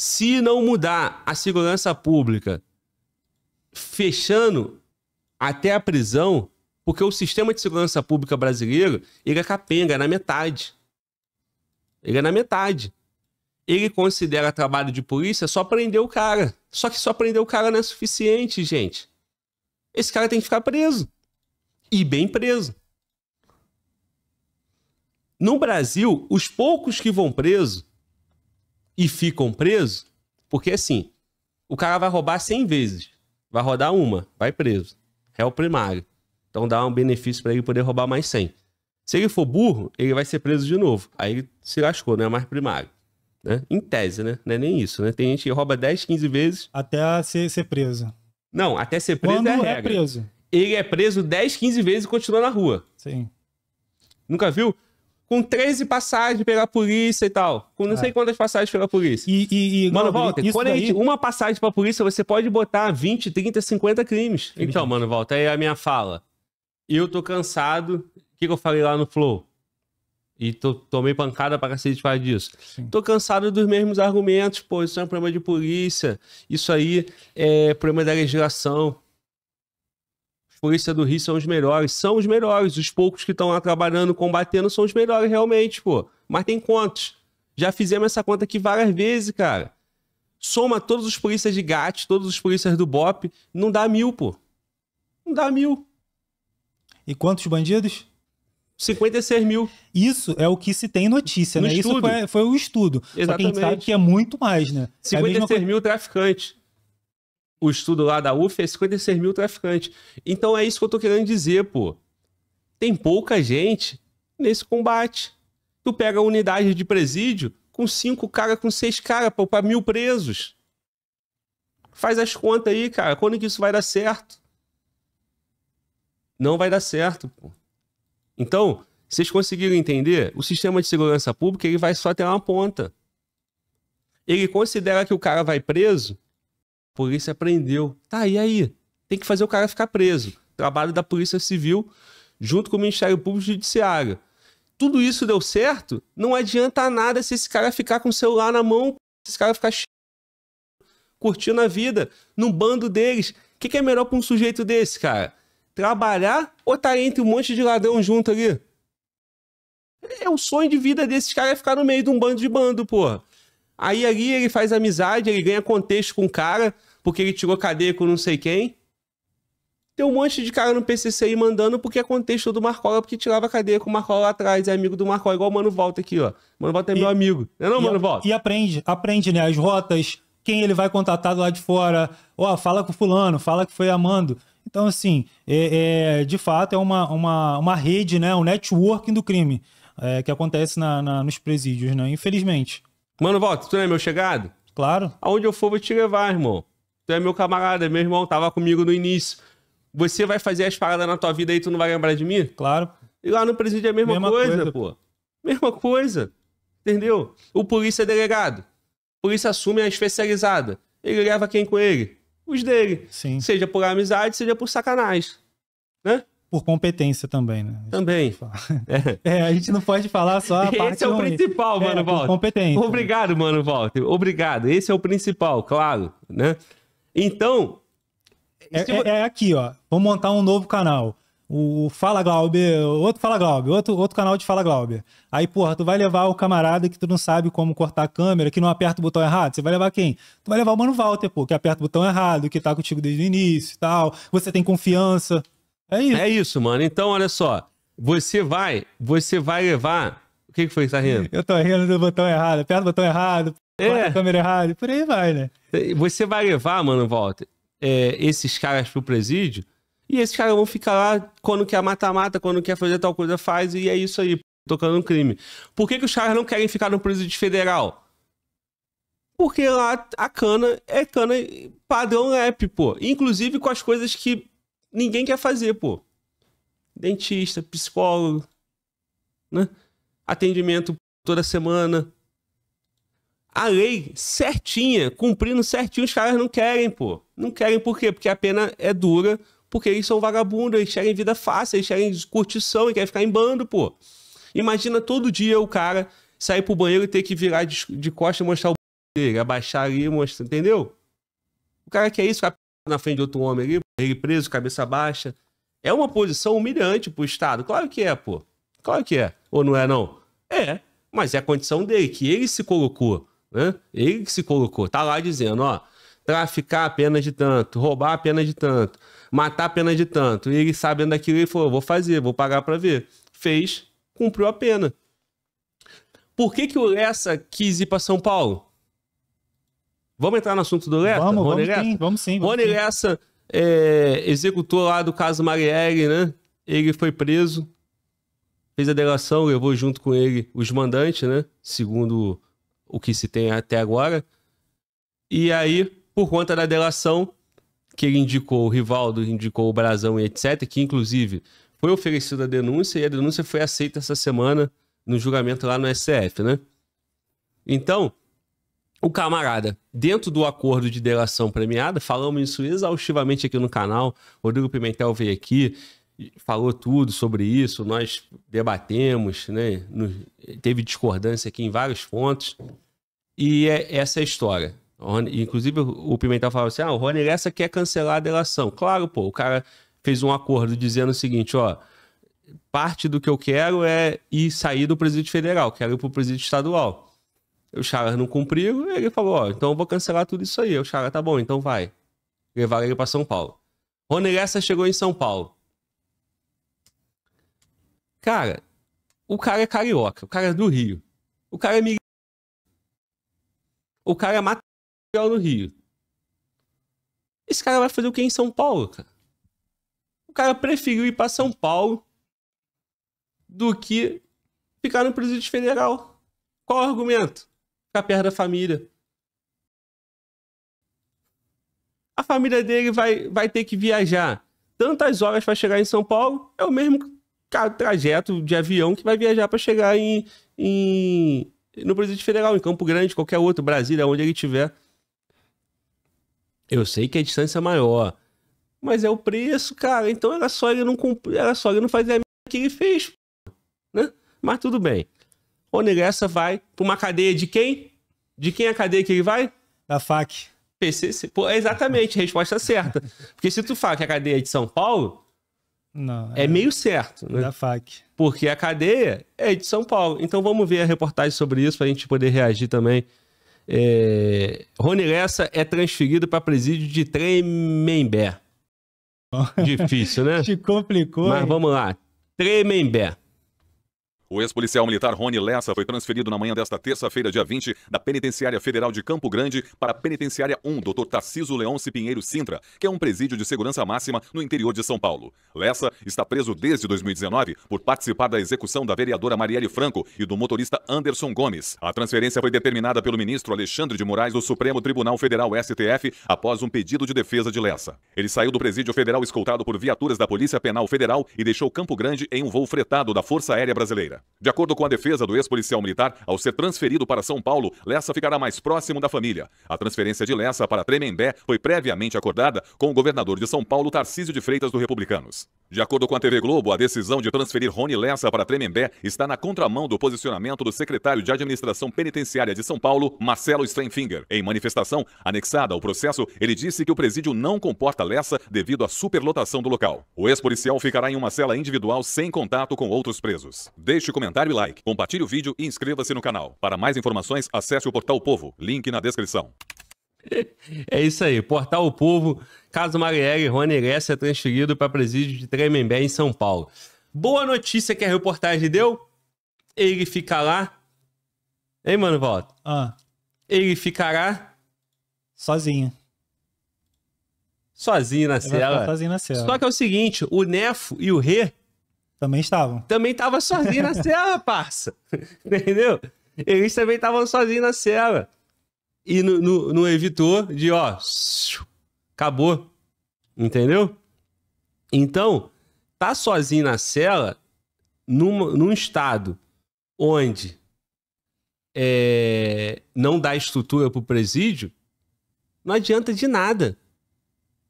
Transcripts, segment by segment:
Se não mudar a segurança pública, fechando até a prisão, porque o sistema de segurança pública brasileiro, ele é capenga, é na metade. Ele é na metade. Ele considera trabalho de polícia só prender o cara. Só que só prender o cara não é suficiente, gente. Esse cara tem que ficar preso. E bem preso. No Brasil, os poucos que vão preso e ficam presos, porque assim, o cara vai roubar 100 vezes, vai rodar uma, vai preso. Réu primário. Então dá um benefício para ele poder roubar mais 100. Se ele for burro, ele vai ser preso de novo. Aí ele se lascou, não é mais primário. Né? Em tese, né? Não é nem isso, né? Tem gente que rouba 10, 15 vezes. Até ser, ser preso. Não, até ser preso Quando é, é regra. é preso. Ele é preso 10, 15 vezes e continua na rua. Sim. Nunca viu? com 13 passagens pela polícia e tal. Com não é. sei quantas passagens pela polícia. E, e, e mano, volta, isso quando daí... gente, uma passagem pra polícia, você pode botar 20, 30, 50 crimes. Então, mano, volta aí a minha fala. Eu tô cansado. O que, que eu falei lá no Flow? E tô, tomei pancada pra cacete faz disso. Sim. Tô cansado dos mesmos argumentos, pô, isso é um problema de polícia, isso aí é problema da legislação polícia do Rio são os melhores. São os melhores. Os poucos que estão lá trabalhando, combatendo, são os melhores realmente, pô. Mas tem quantos? Já fizemos essa conta aqui várias vezes, cara. Soma todos os polícias de GAT, todos os polícias do BOP, não dá mil, pô. Não dá mil. E quantos bandidos? 56 mil. Isso é o que se tem notícia, no né? Estudo. Isso foi, foi o estudo. Exatamente. Só que a gente sabe que é muito mais, né? 56 é coisa... mil traficantes o estudo lá da UF é 56 mil traficantes. Então é isso que eu tô querendo dizer, pô. Tem pouca gente nesse combate. Tu pega a unidade de presídio com cinco caras, com seis caras, pô, pra mil presos. Faz as contas aí, cara. Quando que isso vai dar certo? Não vai dar certo, pô. Então, vocês conseguiram entender? O sistema de segurança pública ele vai só até uma ponta. Ele considera que o cara vai preso polícia prendeu. Tá, e aí? Tem que fazer o cara ficar preso. Trabalho da Polícia Civil junto com o Ministério Público Judiciário. Tudo isso deu certo, não adianta nada se esse cara ficar com o celular na mão, se esse cara ficar curtindo a vida num bando deles. O que, que é melhor para um sujeito desse, cara? Trabalhar ou tá entre um monte de ladrão junto ali? É o sonho de vida desses caras é ficar no meio de um bando de bando, porra. Aí ali ele faz amizade, ele ganha contexto com o cara, porque ele tirou cadeia com não sei quem. Tem um monte de cara no PCC aí mandando porque é contexto do Marcola, porque tirava cadeia com o Marcola lá atrás, é amigo do Marcola, igual o Mano Volta aqui, ó. Mano Volta é e, meu amigo. Não é não, Mano Volta? E aprende, aprende, né? As rotas, quem ele vai contratar do lado de fora. Ó, oh, fala com fulano, fala que foi amando. Então, assim, é, é, de fato é uma, uma, uma rede, né? Um networking do crime é, que acontece na, na, nos presídios, né? Infelizmente. Mano, volta, tu não é meu chegado? Claro. Aonde eu for, vou te levar, irmão. Tu é meu camarada, meu irmão, tava comigo no início. Você vai fazer as paradas na tua vida aí, tu não vai lembrar de mim? Claro. E lá no presídio é a mesma, mesma coisa, coisa, pô. Mesma coisa. Entendeu? O polícia é delegado. O polícia assume a especializada. Ele leva quem com ele? Os dele. Sim. Seja por amizade, seja por sacanagem. Né? por competência também, né? Também. É. a gente não pode falar só a parte Esse é o ruim. principal, é, Mano é, Walter. Competência. Obrigado, Mano Walter. Obrigado. Esse é o principal, claro, né? Então... É, é, é, aqui, ó. Vou montar um novo canal. O Fala Glauber, outro Fala Glauber, outro, outro canal de Fala Glauber. Aí, porra, tu vai levar o camarada que tu não sabe como cortar a câmera, que não aperta o botão errado. Você vai levar quem? Tu vai levar o Mano Walter, pô, que aperta o botão errado, que tá contigo desde o início e tal. Você tem confiança. É isso. É isso, mano. Então, olha só. Você vai, você vai levar. O que, que foi que tá rindo? Eu tô rindo do botão errado, aperta o botão errado, é. a câmera errada, por aí vai, né? Você vai levar, mano, Walter, é, esses caras pro presídio, e esses caras vão ficar lá quando quer mata-mata, quando quer fazer tal coisa, faz, e é isso aí, tocando um crime. Por que, que os caras não querem ficar no presídio federal? Porque lá a cana é cana padrão rap, pô. Inclusive com as coisas que ninguém quer fazer, pô. Dentista, psicólogo, né? Atendimento toda semana. A lei certinha, cumprindo certinho, os caras não querem, pô. Não querem por quê? Porque a pena é dura, porque eles são vagabundos, eles querem vida fácil, eles querem curtição e querem ficar em bando, pô. Imagina todo dia o cara sair pro banheiro e ter que virar de, de costa e mostrar o dele, abaixar ali mostra, mostrar, entendeu? O cara quer isso, a na frente de outro homem ali, ele preso, cabeça baixa. É uma posição humilhante pro Estado. Claro que é, pô. Claro que é. Ou não é, não? É, mas é a condição dele, que ele se colocou, né? Ele que se colocou. Tá lá dizendo, ó, traficar a pena de tanto, roubar a pena de tanto, matar a pena de tanto. E ele sabendo daquilo, ele falou, vou fazer, vou pagar para ver. Fez, cumpriu a pena. Por que que o Lessa quis ir para São Paulo? Vamos entrar no assunto do Lessa? Vamos, Rony vamos Lessa? sim, vamos sim. Vamos Rony sim. Lessa, é, executor lá do caso Marielle, né? Ele foi preso, fez a delação, levou junto com ele os mandantes, né? Segundo o que se tem até agora. E aí, por conta da delação, que ele indicou o Rivaldo, indicou o Brasão e etc., que inclusive foi oferecida a denúncia e a denúncia foi aceita essa semana no julgamento lá no SF, né? Então, o camarada, dentro do acordo de delação premiada, falamos isso exaustivamente aqui no canal. Rodrigo Pimentel veio aqui, falou tudo sobre isso, nós debatemos, né? teve discordância aqui em vários pontos. E é essa é a história. Inclusive, o Pimentel falou assim: ah, o Rony Lessa quer cancelar a delação. Claro, pô, o cara fez um acordo dizendo o seguinte: ó, parte do que eu quero é ir sair do presídio federal, quero ir para o presídio estadual. O Chagas não cumpriu, ele falou, ó, então eu vou cancelar tudo isso aí. O Chagas, tá bom, então vai. levar ele para São Paulo. Rony Lessa chegou em São Paulo. Cara, o cara é carioca, o cara é do Rio. O cara é migrante. O cara é material no Rio. Esse cara vai fazer o que em São Paulo, cara? O cara preferiu ir para São Paulo do que ficar no presídio federal. Qual o argumento? ficar perto da família. A família dele vai, vai ter que viajar tantas horas para chegar em São Paulo, é o mesmo trajeto de avião que vai viajar para chegar em, em no Brasil Federal, em Campo Grande, qualquer outro, Brasília, onde ele estiver. Eu sei que a distância é maior, mas é o preço, cara. Então era só ele não cumprir, era só ele não fazer a que ele fez, né? Mas tudo bem. O Negressa vai pra uma cadeia de quem? De quem é a cadeia que ele vai? Da FAC. PCC. Pô, é exatamente, resposta é certa. Porque se tu fala que a cadeia é de São Paulo, não, é, é, meio certo, né? Da FAC. Porque a cadeia é de São Paulo. Então vamos ver a reportagem sobre isso para a gente poder reagir também. É... Rony Lessa é transferido para presídio de Tremembé. Difícil, né? Te complicou. Mas hein? vamos lá. Tremembé. O ex-policial militar Rony Lessa foi transferido na manhã desta terça-feira, dia 20, da Penitenciária Federal de Campo Grande para a Penitenciária 1, Dr. Tarciso Leonce Pinheiro Sintra, que é um presídio de segurança máxima no interior de São Paulo. Lessa está preso desde 2019 por participar da execução da vereadora Marielle Franco e do motorista Anderson Gomes. A transferência foi determinada pelo ministro Alexandre de Moraes do Supremo Tribunal Federal STF após um pedido de defesa de Lessa. Ele saiu do presídio federal escoltado por viaturas da Polícia Penal Federal e deixou Campo Grande em um voo fretado da Força Aérea Brasileira. De acordo com a defesa do ex-policial militar, ao ser transferido para São Paulo, Lessa ficará mais próximo da família. A transferência de Lessa para Tremembé foi previamente acordada com o governador de São Paulo, Tarcísio de Freitas do Republicanos. De acordo com a TV Globo, a decisão de transferir Rony Lessa para Tremembé está na contramão do posicionamento do secretário de Administração Penitenciária de São Paulo, Marcelo Steinfinger. Em manifestação anexada ao processo, ele disse que o presídio não comporta Lessa devido à superlotação do local. O ex-policial ficará em uma cela individual sem contato com outros presos. Deixe comentário e like, compartilhe o vídeo e inscreva-se no canal. Para mais informações, acesse o portal Povo, link na descrição. É isso aí, Portal O Povo, caso Marielle, Rony Lessa é transferido para presídio de Tremembé, em São Paulo. Boa notícia que a reportagem deu, ele fica lá... Hein, mano, volta. Ah. Ele ficará... Sozinho. Sozinho na cela. Sozinho na cela. Só que é o seguinte, o Nefo e o Rê... Também estavam. Também estava sozinhos na cela, parça. Entendeu? Eles também estavam sozinhos na cela e não evitou de, ó, acabou. Entendeu? Então, tá sozinho na cela, num, num estado onde é, não dá estrutura pro presídio, não adianta de nada.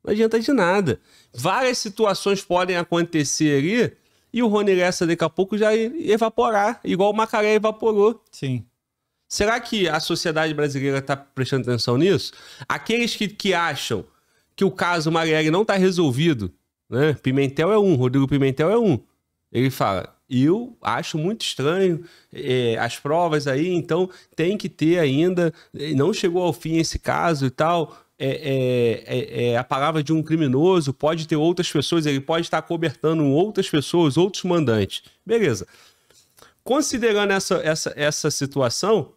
Não adianta de nada. Várias situações podem acontecer ali e o Rony Lessa daqui a pouco já evaporar, igual o Macaré evaporou. Sim. Será que a sociedade brasileira está prestando atenção nisso? Aqueles que, que acham que o caso Marielle não está resolvido, né? Pimentel é um, Rodrigo Pimentel é um. Ele fala, eu acho muito estranho é, as provas aí, então tem que ter ainda, eh, não chegou ao fim esse caso e tal. É, é, é, é, a palavra de um criminoso, pode ter outras pessoas, ele pode estar cobertando outras pessoas, outros mandantes. Beleza. Considerando essa, essa, essa situação,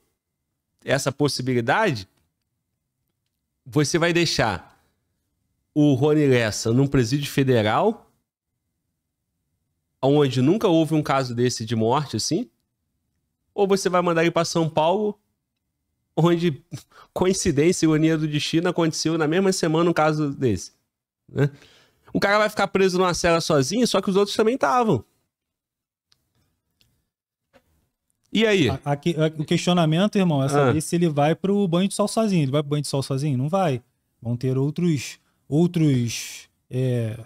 essa possibilidade, você vai deixar o Rony Lessa num presídio federal, onde nunca houve um caso desse de morte assim, ou você vai mandar ele para São Paulo, onde coincidência, ironia do destino, aconteceu na mesma semana um caso desse. Né? O cara vai ficar preso numa cela sozinho, só que os outros também estavam. E aí? A, a, a, o questionamento, irmão, é saber ah. se ele vai pro banho de sol sozinho. Ele vai pro banho de sol sozinho? Não vai. Vão ter outros outros é,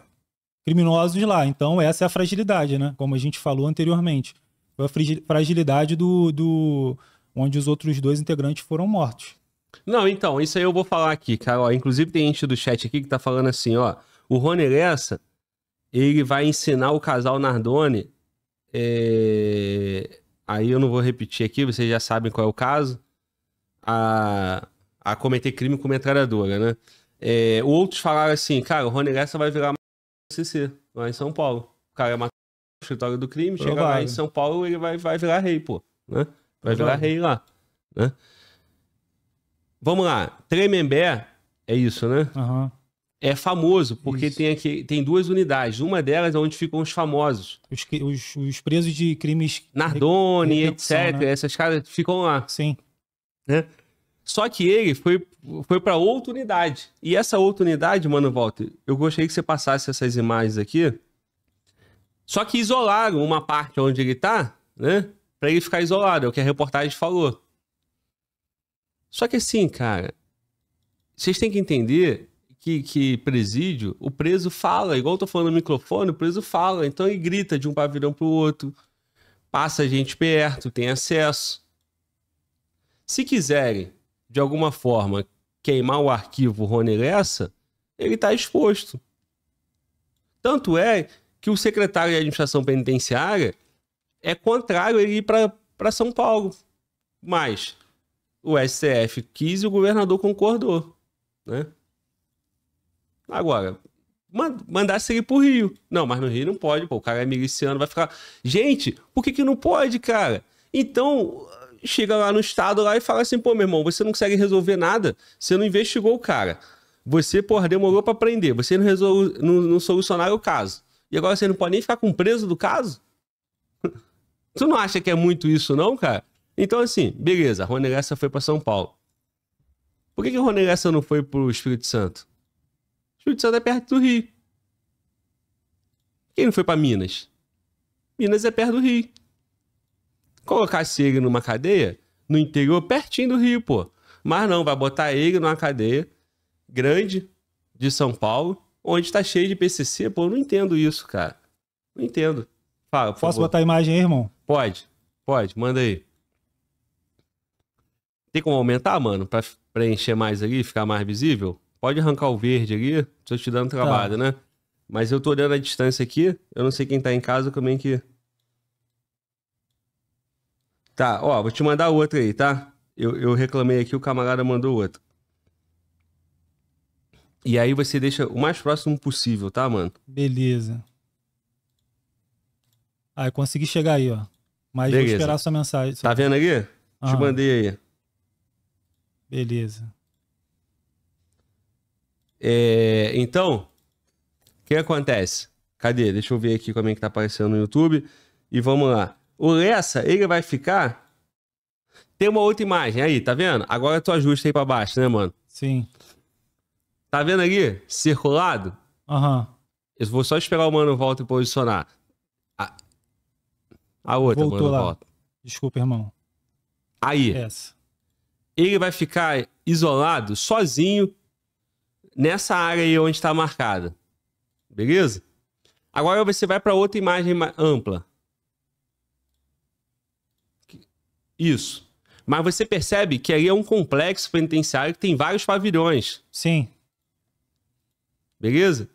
criminosos lá. Então, essa é a fragilidade, né? Como a gente falou anteriormente. Foi a fragilidade do, do onde os outros dois integrantes foram mortos. Não, então, isso aí eu vou falar aqui, cara. Ó, inclusive tem gente do chat aqui que tá falando assim, ó. O Rony Lessa, ele vai ensinar o casal Nardone é, Aí eu não vou repetir aqui, vocês já sabem qual é o caso. A, a cometer crime com metralhadora, né? É, outros falaram assim, cara, o Rony Lessa vai virar CC lá em São Paulo. O cara matou o escritório do crime, chega lá em São Paulo, ele vai, vai virar rei, pô. Né? Vai virar rei lá. Né? Vamos lá. Tremembé é isso, né? Aham. Uhum é famoso, porque tem, aqui, tem duas unidades. Uma delas é onde ficam os famosos. Os, os, os presos de crimes. Nardoni, etc. Né? Essas caras ficam lá. Sim. Né? Só que ele foi, foi para outra unidade. E essa outra unidade, mano, Walter, eu gostaria que você passasse essas imagens aqui. Só que isolaram uma parte onde ele tá, né? Pra ele ficar isolado, é o que a reportagem falou. Só que assim, cara, vocês têm que entender que, que presídio, o preso fala, igual eu tô falando no microfone, o preso fala, então ele grita de um pavilhão pro outro, passa a gente perto, tem acesso. Se quiserem, de alguma forma, queimar o arquivo Rony Lessa, ele está exposto. Tanto é que o secretário de administração penitenciária é contrário ele ir para São Paulo. Mas o STF quis e o governador concordou, né? Agora, mandasse ele pro Rio. Não, mas no Rio não pode, pô, o cara é miliciano, vai ficar. Gente, por que, que não pode, cara? Então, chega lá no estado lá e fala assim, pô, meu irmão, você não consegue resolver nada, você não investigou o cara. Você, porra, demorou para prender, você não, resol... não, não solucionaram o caso. E agora você não pode nem ficar com preso do caso? tu não acha que é muito isso, não, cara? Então, assim, beleza, a Rony Lessa foi para São Paulo. Por que, que a Rony Lessa não foi pro Espírito Santo? Espírito é perto do Rio. Quem não foi para Minas? Minas é perto do Rio. Colocasse ele numa cadeia, no interior, pertinho do Rio, pô. Mas não, vai botar ele numa cadeia grande de São Paulo, onde tá cheio de PCC, pô. Eu não entendo isso, cara. Não entendo. Fala, Posso favor. botar a imagem aí, irmão? Pode, pode, manda aí. Tem como aumentar, mano, pra preencher mais ali, ficar mais visível? pode arrancar o verde ali, tô te dando trabalho, tá. né? Mas eu tô olhando a distância aqui, eu não sei quem tá em casa também que. Tá, ó, vou te mandar outro aí, tá? Eu, eu reclamei aqui, o camarada mandou outro. E aí você deixa o mais próximo possível, tá, mano? Beleza. Ah, eu consegui chegar aí, ó. Mas Beleza. vou esperar a sua mensagem. Tá vendo aqui? Aham. Te ah. mandei aí. Beleza. É, então, o que acontece? Cadê? Deixa eu ver aqui como é que tá aparecendo no YouTube. E vamos lá. O Lessa, ele vai ficar... Tem uma outra imagem aí, tá vendo? Agora tu ajusta aí pra baixo, né, mano? Sim. Tá vendo ali? Circulado? Aham. Uhum. Eu vou só esperar o mano volta e posicionar. A, a outra, Voltou mano, lá. volta. Desculpa, irmão. Aí. Essa. Ele vai ficar isolado, sozinho, nessa área aí onde está marcada. Beleza? Agora você vai para outra imagem ampla. Isso. Mas você percebe que ali é um complexo penitenciário que tem vários pavilhões. Sim. Beleza?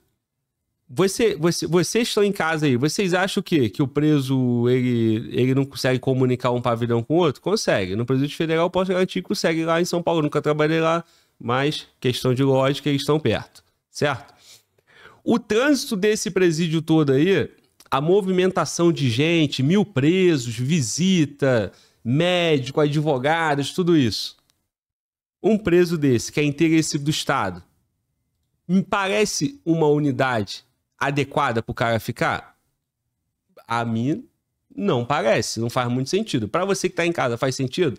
Você, você, vocês estão em casa aí, vocês acham o quê? Que o preso, ele, ele não consegue comunicar um pavilhão com o outro? Consegue. No presídio federal, eu posso garantir que consegue lá em São Paulo. Eu nunca trabalhei lá, mas questão de lógica, eles estão perto, certo? O trânsito desse presídio todo aí, a movimentação de gente, mil presos, visita, médico, advogados, tudo isso. Um preso desse, que é interesse do Estado, me parece uma unidade adequada para o cara ficar? A mim, não parece, não faz muito sentido. Para você que está em casa, faz sentido?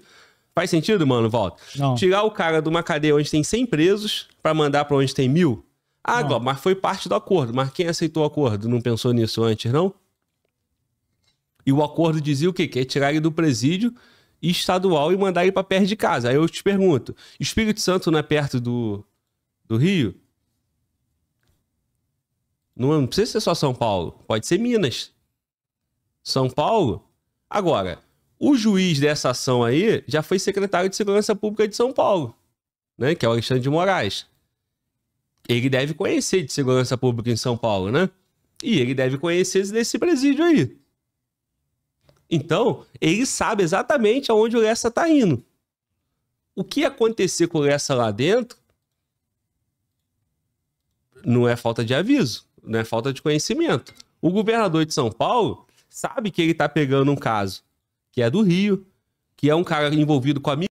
Faz sentido, mano, volta? Não. Tirar o cara de uma cadeia onde tem 100 presos para mandar para onde tem mil? Ah, mas foi parte do acordo. Mas quem aceitou o acordo não pensou nisso antes, não? E o acordo dizia o quê? Que é tirar ele do presídio estadual e mandar ele para perto de casa. Aí eu te pergunto, Espírito Santo não é perto do, do Rio? Não, não precisa ser só São Paulo, pode ser Minas. São Paulo? Agora, o juiz dessa ação aí já foi secretário de Segurança Pública de São Paulo, né? Que é o Alexandre de Moraes. Ele deve conhecer de segurança pública em São Paulo, né? E ele deve conhecer desse presídio aí. Então, ele sabe exatamente aonde o Lessa tá indo. O que acontecer com o Lessa lá dentro não é falta de aviso, não é falta de conhecimento. O governador de São Paulo sabe que ele tá pegando um caso que é do Rio, que é um cara envolvido com a mídia,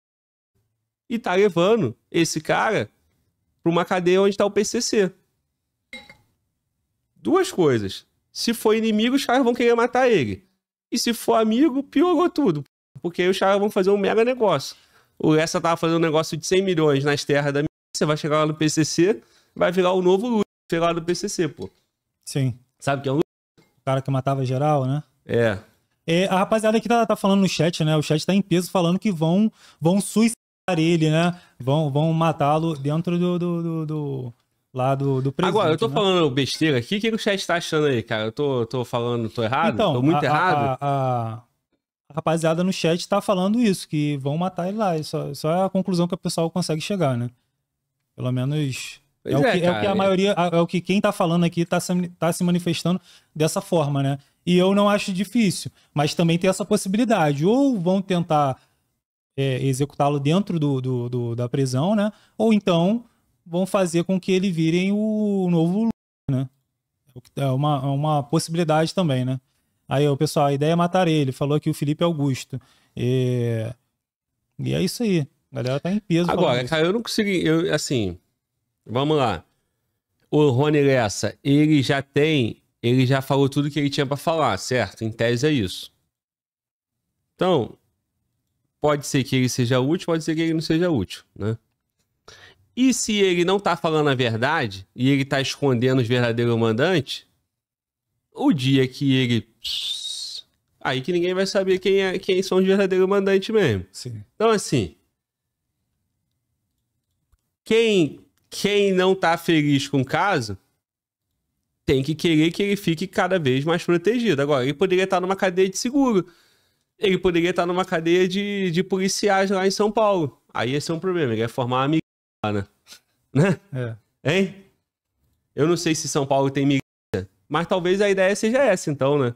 e tá levando esse cara para uma cadeia onde tá o PCC. Duas coisas. Se for inimigo, os caras vão querer matar ele. E se for amigo, piorou tudo. Porque aí os caras vão fazer um mega negócio. O Lessa tava fazendo um negócio de 100 milhões nas terras da milícia, vai chegar lá no PCC, vai virar o novo Lula, chegar lá no PCC, pô. Sim. Sabe que é o Lula? O cara que matava geral, né? É. É, a rapaziada que tá, tá, falando no chat, né? O chat tá em peso falando que vão, vão suicidar ele, né? Vão, vão matá-lo dentro do, do, do, do, lá do, do presídio. Agora, eu tô né? falando besteira aqui, o que, que o chat tá achando aí, cara? Eu tô, tô falando, tô errado? Então, tô muito a, errado? A, a, a, rapaziada no chat tá falando isso, que vão matar ele lá. Isso, é isso é a conclusão que o pessoal consegue chegar, né? Pelo menos é o, é, que, é, é, o que, a maioria, é o que quem tá falando aqui tá se, tá se manifestando dessa forma, né? E eu não acho difícil, mas também tem essa possibilidade. Ou vão tentar é, executá-lo dentro do, do, do, da prisão, né? Ou então vão fazer com que ele virem o novo Lula, né? É, tá, é uma, é uma possibilidade também, né? Aí o pessoal, a ideia é matar ele. Falou aqui o Felipe Augusto. E, é, e é isso aí. A galera tá em peso. Agora, cara, eu não consegui. Eu, assim, vamos lá. O Rony Lessa, ele já tem ele já falou tudo que ele tinha para falar, certo? Em tese é isso. Então, pode ser que ele seja útil, pode ser que ele não seja útil, né? E se ele não tá falando a verdade e ele tá escondendo os verdadeiros mandantes, o dia que ele aí que ninguém vai saber quem é quem são os verdadeiros mandantes mesmo. Sim. Então assim, quem quem não tá feliz com o caso, tem que querer que ele fique cada vez mais protegido. Agora, ele poderia estar numa cadeia de seguro. Ele poderia estar numa cadeia de, de policiais lá em São Paulo. Aí esse é um problema, ele ia formar uma milícia, né? né? É. Hein? Eu não sei se São Paulo tem milícia, mas talvez a ideia seja essa, então, né?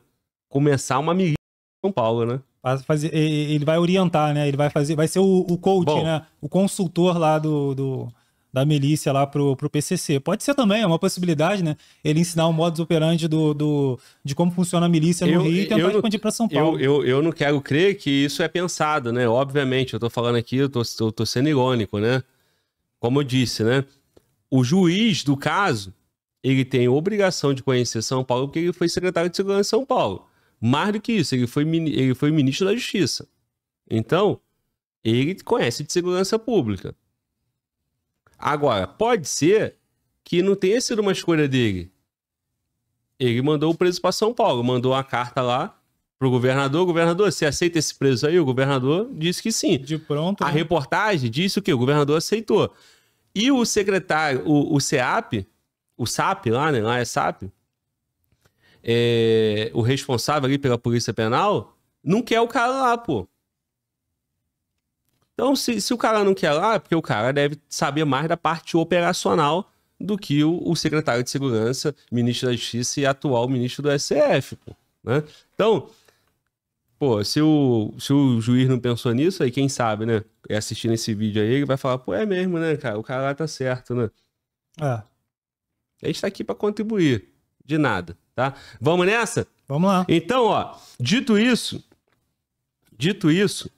Começar uma milícia em São Paulo, né? Fazer, ele vai orientar, né? Ele vai fazer, vai ser o, o coach, Bom, né? O consultor lá do, do da milícia lá pro, pro PCC. Pode ser também, é uma possibilidade, né? Ele ensinar o modus operandi do, do, de como funciona a milícia eu, no Rio e tentar expandir para São Paulo. Eu, eu, eu não quero crer que isso é pensado, né? Obviamente, eu tô falando aqui, eu tô, eu tô sendo irônico, né? Como eu disse, né? O juiz do caso, ele tem obrigação de conhecer São Paulo porque ele foi secretário de Segurança de São Paulo. Mais do que isso, ele foi, ele foi ministro da Justiça. Então, ele conhece de segurança pública. Agora, pode ser que não tenha sido uma escolha dele. Ele mandou o preso para São Paulo, mandou uma carta lá pro governador. Governador, você aceita esse preso aí? O governador disse que sim. De pronto. A né? reportagem disse o que? O governador aceitou. E o secretário, o, o CEAP, o SAP lá, né? Lá é SAP. É, o responsável ali pela Polícia Penal não quer o cara lá, pô. Então, se, se o cara não quer lá, é porque o cara deve saber mais da parte operacional do que o, o secretário de Segurança, ministro da Justiça e atual ministro do SF. Pô, né? Então, pô, se o, se o juiz não pensou nisso, aí quem sabe, né? É assistindo esse vídeo aí, ele vai falar, pô, é mesmo, né, cara? O cara lá tá certo, né? É. A gente tá aqui para contribuir. De nada, tá? Vamos nessa? Vamos lá. Então, ó, dito isso, dito isso,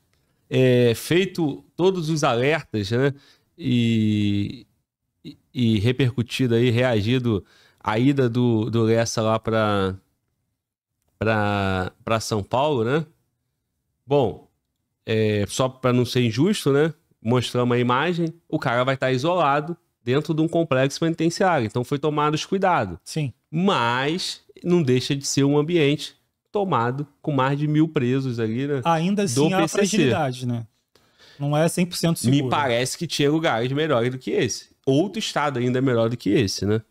é, feito todos os alertas né, e, e, e repercutido aí, reagido a ida do, do Lessa lá para para São Paulo, né? Bom, é, só para não ser injusto, né? Mostramos a imagem, o cara vai estar isolado dentro de um complexo penitenciário. Então foi tomado os cuidados. Sim. Mas não deixa de ser um ambiente tomado, com mais de mil presos ali, né? Ainda assim, do é PCC. fragilidade, né? Não é 100% seguro. Me parece que tinha lugares é melhores do que esse. Outro estado ainda é melhor do que esse, né?